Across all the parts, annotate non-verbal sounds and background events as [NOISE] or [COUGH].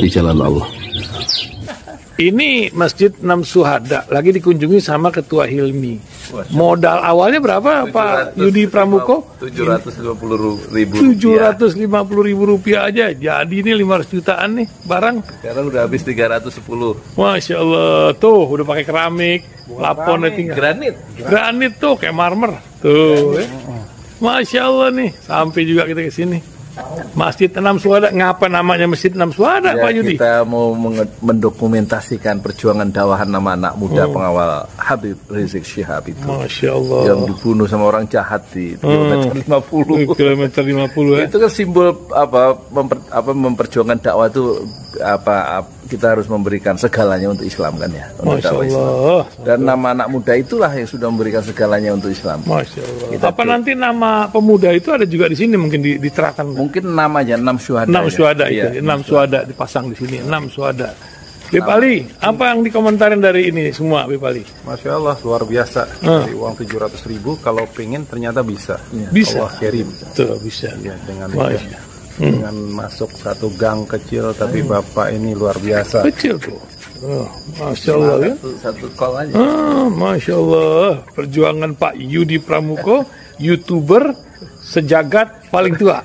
di jalan Allah. Ini Masjid Nam Suhada lagi dikunjungi sama Ketua Hilmi. Modal awalnya berapa 700, Pak Yudi Pramuko? 750 ribu rupiah. 750 ribu rupiah aja. Jadi ini 500 jutaan nih barang. Sekarang udah habis 310. Masya Allah. Tuh udah pakai keramik. Bukan lapon tinggal. Granit. Granit tuh kayak marmer. Tuh. Ya. Masya Allah nih. Sampai juga kita ke sini. Masjid Enam Suara, ngapa namanya Masjid Enam Suara ya, Pak Yudi? Kita mau mendokumentasikan perjuangan dakwah nama anak muda hmm. pengawal Habib Rizik Syihab itu. Masya Allah. Yang dibunuh sama orang jahat di hmm. kilometer 50. Kilometer 50 ya. Eh? itu kan simbol apa, memper, apa memperjuangkan dakwah itu apa, apa kita harus memberikan segalanya untuk Islam kan ya untuk Masya Allah. Islam. Dan nama anak muda itulah yang sudah memberikan segalanya untuk Islam. Masya Allah. Kita Apa nanti nama pemuda itu ada juga di sini mungkin diterakan? Mungkin namanya enam syuhada. Enam syuhada iya, ya. itu, enam syuhada dipasang di sini, enam syuhada. Bib Ali, apa yang dikomentarin dari ini semua Bib Ali? Masya Allah, luar biasa. Dari uang 700 ribu, kalau pengen ternyata bisa. Bisa. Allah kirim. Tuh, bisa. Ya, dengan Masya hmm. dengan masuk satu gang kecil tapi hmm. bapak ini luar biasa kecil tuh ah, Masya Allah ya. Satu, satu aja. Ah, Masya Allah. Perjuangan Pak Yudi Pramuko, YouTuber sejagat paling tua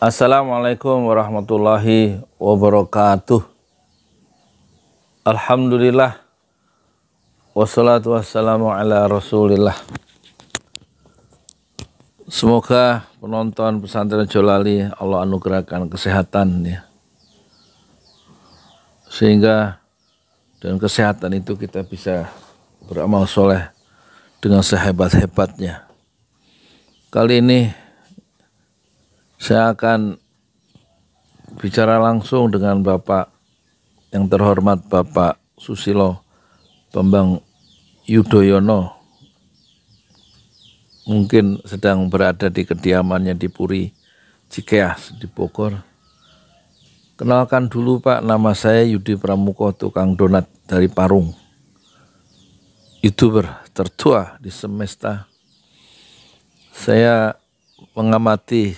Assalamualaikum warahmatullahi wabarakatuh. Alhamdulillah. Wassalatu wassalamu ala rasulillah. Semoga penonton pesantren Jolali Allah anugerahkan kesehatan ya. Sehingga dengan kesehatan itu kita bisa beramal soleh dengan sehebat-hebatnya. Kali ini saya akan bicara langsung dengan Bapak yang terhormat Bapak Susilo Bambang Yudhoyono mungkin sedang berada di kediamannya di Puri Cikeas di Bogor. Kenalkan dulu Pak, nama saya Yudi Pramuko, tukang donat dari Parung. Youtuber tertua di semesta. Saya mengamati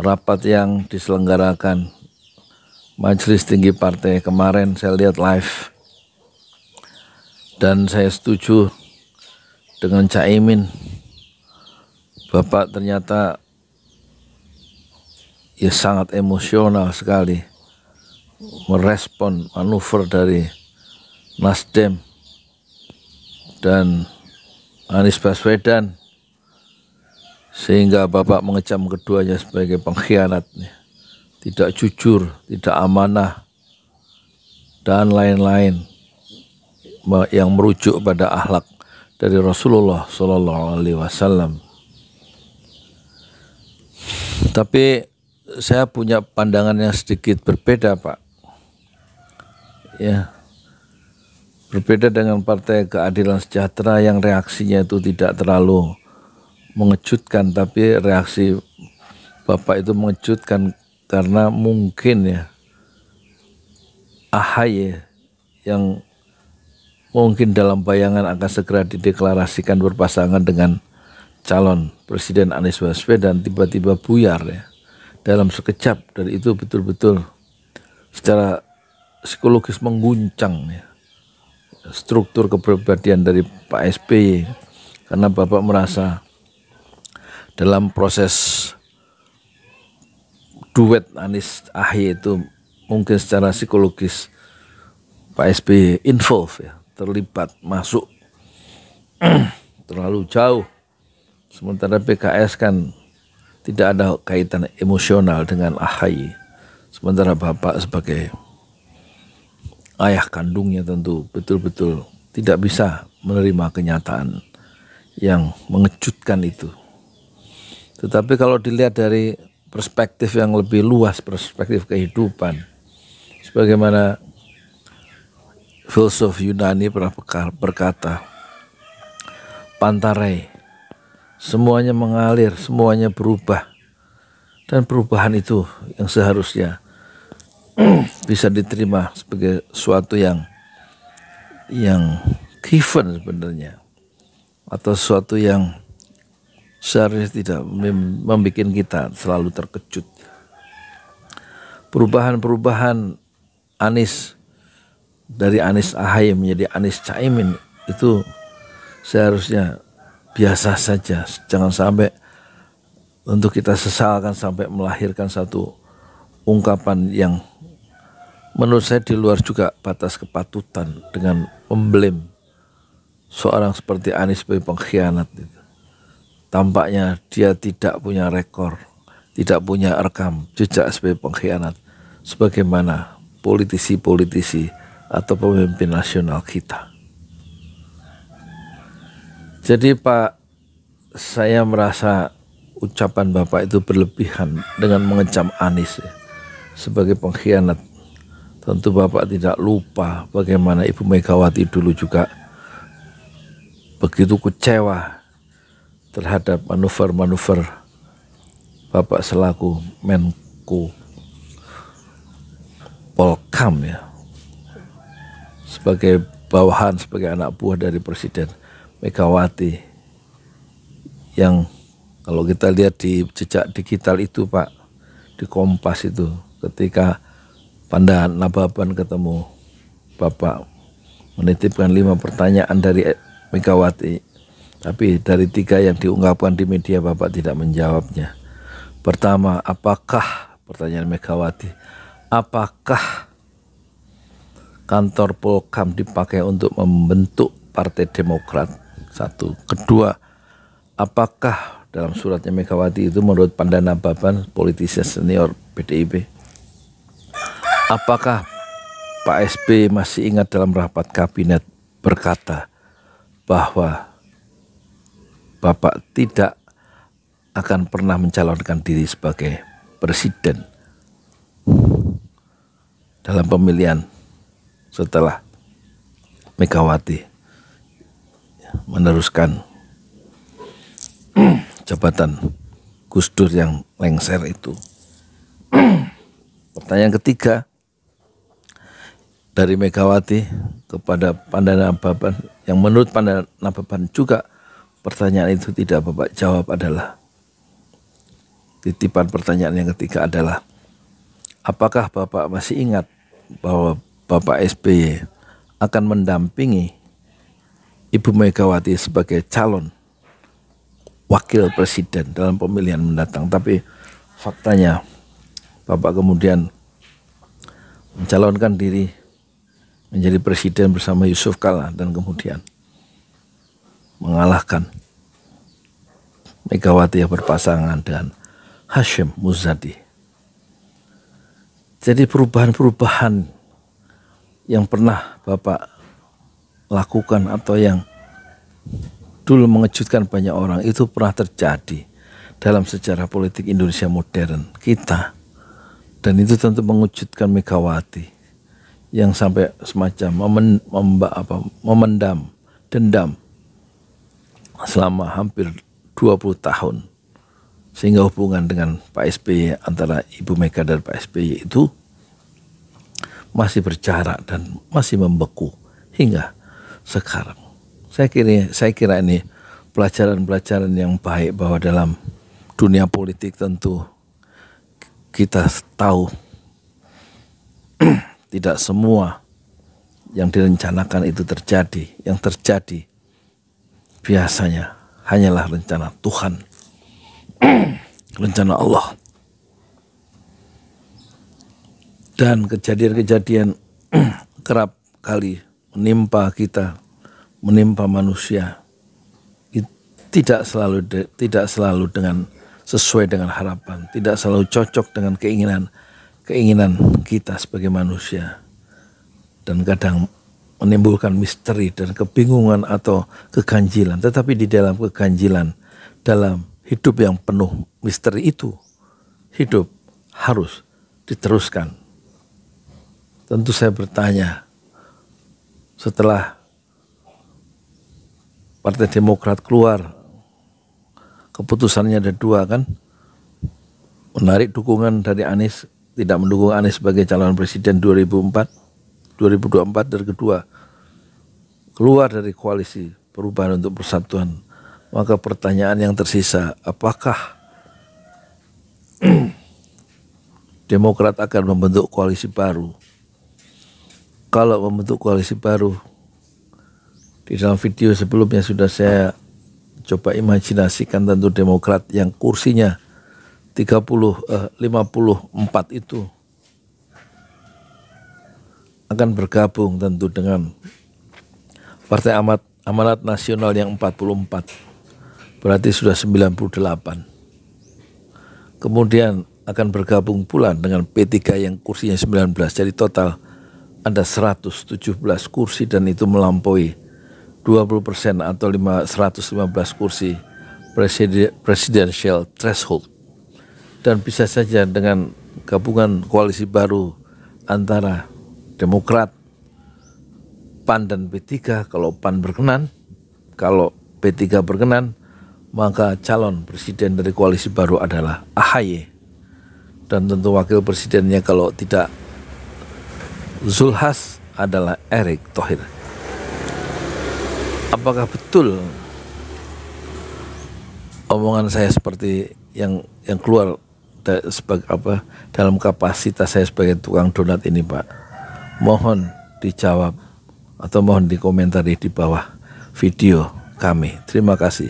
rapat yang diselenggarakan Majelis Tinggi Partai kemarin saya lihat live dan saya setuju dengan Caimin Bapak ternyata ya sangat emosional sekali merespon manuver dari Nasdem dan Anies Baswedan sehingga Bapak mengecam keduanya sebagai pengkhianat, tidak jujur, tidak amanah, dan lain-lain yang merujuk pada ahlak dari Rasulullah Shallallahu Alaihi Wasallam. Tapi saya punya pandangan yang sedikit berbeda, Pak. Ya, berbeda dengan Partai Keadilan Sejahtera yang reaksinya itu tidak terlalu mengejutkan tapi reaksi Bapak itu mengejutkan karena mungkin ya AHY ya, yang mungkin dalam bayangan akan segera dideklarasikan berpasangan dengan calon Presiden Anies Baswedan tiba-tiba buyar ya dalam sekejap dari itu betul-betul secara psikologis mengguncang ya struktur kepribadian dari Pak SBY karena Bapak merasa dalam proses duet Anies Ahy itu mungkin secara psikologis Pak SBY involved ya, terlibat masuk [CLEARS THROAT] terlalu jauh. Sementara PKS kan tidak ada kaitan emosional dengan AHY. Sementara Bapak sebagai ayah kandungnya tentu betul-betul tidak bisa menerima kenyataan yang mengejutkan itu. Tetapi kalau dilihat dari perspektif yang lebih luas, perspektif kehidupan, sebagaimana filsuf Yunani pernah berkata, pantarai, semuanya mengalir, semuanya berubah. Dan perubahan itu yang seharusnya [CLEARS THROAT] bisa diterima sebagai suatu yang yang given sebenarnya atau suatu yang seharusnya tidak membuat kita selalu terkejut. Perubahan-perubahan Anis dari Anis Ahy menjadi Anis Caimin itu seharusnya biasa saja. Jangan sampai untuk kita sesalkan sampai melahirkan satu ungkapan yang menurut saya di luar juga batas kepatutan dengan memblem seorang seperti Anies sebagai pengkhianat itu. Tampaknya dia tidak punya rekor, tidak punya rekam jejak sebagai pengkhianat. Sebagaimana politisi-politisi atau pemimpin nasional kita. Jadi Pak, saya merasa ucapan Bapak itu berlebihan dengan mengecam Anies ya. sebagai pengkhianat. Tentu Bapak tidak lupa bagaimana Ibu Megawati dulu juga begitu kecewa terhadap manuver-manuver Bapak selaku Menko Polkam ya sebagai bawahan sebagai anak buah dari Presiden Megawati yang kalau kita lihat di jejak digital itu Pak di Kompas itu ketika Pandan Nababan ketemu Bapak menitipkan lima pertanyaan dari Megawati tapi dari tiga yang diungkapkan di media Bapak tidak menjawabnya. Pertama, apakah pertanyaan Megawati, apakah kantor Polkam dipakai untuk membentuk Partai Demokrat? Satu. Kedua, apakah dalam suratnya Megawati itu menurut Pandana Baban, politisi senior PDIP, apakah Pak SP masih ingat dalam rapat kabinet berkata bahwa Bapak tidak akan pernah mencalonkan diri sebagai presiden dalam pemilihan setelah Megawati meneruskan [CLEARS THROAT] jabatan Gus Dur yang lengser itu. [CLEARS THROAT] Pertanyaan ketiga dari Megawati kepada Pandana Bapak yang menurut Pandana Bapak juga pertanyaan itu tidak Bapak jawab adalah titipan pertanyaan yang ketiga adalah apakah Bapak masih ingat bahwa Bapak SBY akan mendampingi Ibu Megawati sebagai calon wakil presiden dalam pemilihan mendatang tapi faktanya Bapak kemudian mencalonkan diri menjadi presiden bersama Yusuf Kala dan kemudian mengalahkan Megawati yang berpasangan dengan Hashim Muzadi. Jadi perubahan-perubahan yang pernah Bapak lakukan atau yang dulu mengejutkan banyak orang itu pernah terjadi dalam sejarah politik Indonesia modern kita dan itu tentu mengejutkan Megawati yang sampai semacam memendam dendam selama hampir 20 tahun. Sehingga hubungan dengan Pak SBY antara Ibu Mega dan Pak SBY itu masih berjarak dan masih membeku hingga sekarang. Saya kira saya kira ini pelajaran-pelajaran yang baik bahwa dalam dunia politik tentu kita tahu [CLEARS THROAT] tidak semua yang direncanakan itu terjadi, yang terjadi biasanya hanyalah rencana Tuhan, [CLEARS THROAT] rencana Allah. Dan kejadian-kejadian [CLEARS THROAT] kerap kali menimpa kita, menimpa manusia, tidak selalu de, tidak selalu dengan sesuai dengan harapan, tidak selalu cocok dengan keinginan keinginan kita sebagai manusia. Dan kadang menimbulkan misteri dan kebingungan atau keganjilan. Tetapi di dalam keganjilan, dalam hidup yang penuh misteri itu, hidup harus diteruskan. Tentu saya bertanya, setelah Partai Demokrat keluar, keputusannya ada dua kan, menarik dukungan dari Anies, tidak mendukung Anies sebagai calon presiden 2004, 2024 dan kedua keluar dari koalisi perubahan untuk persatuan maka pertanyaan yang tersisa apakah [CLEARS THROAT] Demokrat akan membentuk koalisi baru kalau membentuk koalisi baru di dalam video sebelumnya sudah saya coba imajinasikan tentu Demokrat yang kursinya 30 eh, 54 itu akan bergabung tentu dengan Partai Amat Amanat Nasional yang 44. Berarti sudah 98. Kemudian akan bergabung pula dengan P3 yang kursinya 19. Jadi total ada 117 kursi dan itu melampaui 20 persen atau 5, 115 kursi presidential threshold. Dan bisa saja dengan gabungan koalisi baru antara Demokrat, PAN dan P3 kalau PAN berkenan, kalau P3 berkenan, maka calon presiden dari koalisi baru adalah AHY. Dan tentu wakil presidennya kalau tidak Zulhas adalah Erick Thohir. Apakah betul omongan saya seperti yang yang keluar sebagai apa dalam kapasitas saya sebagai tukang donat ini, Pak? mohon dijawab atau mohon dikomentari di bawah video kami. Terima kasih.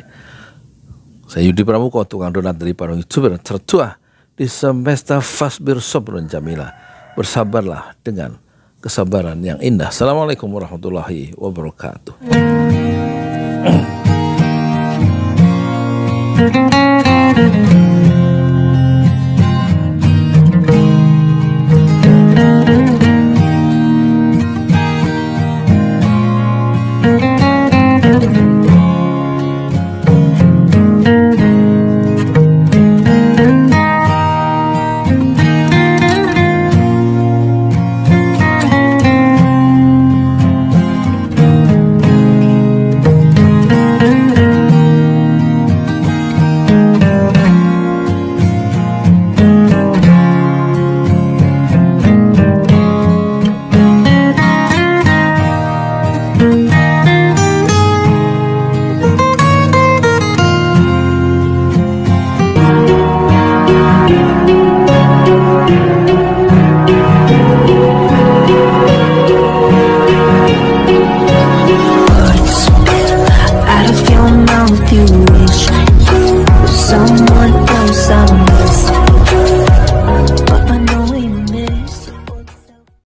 Saya Yudi Pramuko, tukang donat dari Parung Jubir, tertua di semesta Fasbir Sobron Jamila. Bersabarlah dengan kesabaran yang indah. Assalamualaikum warahmatullahi wabarakatuh. [CLEARS THROAT]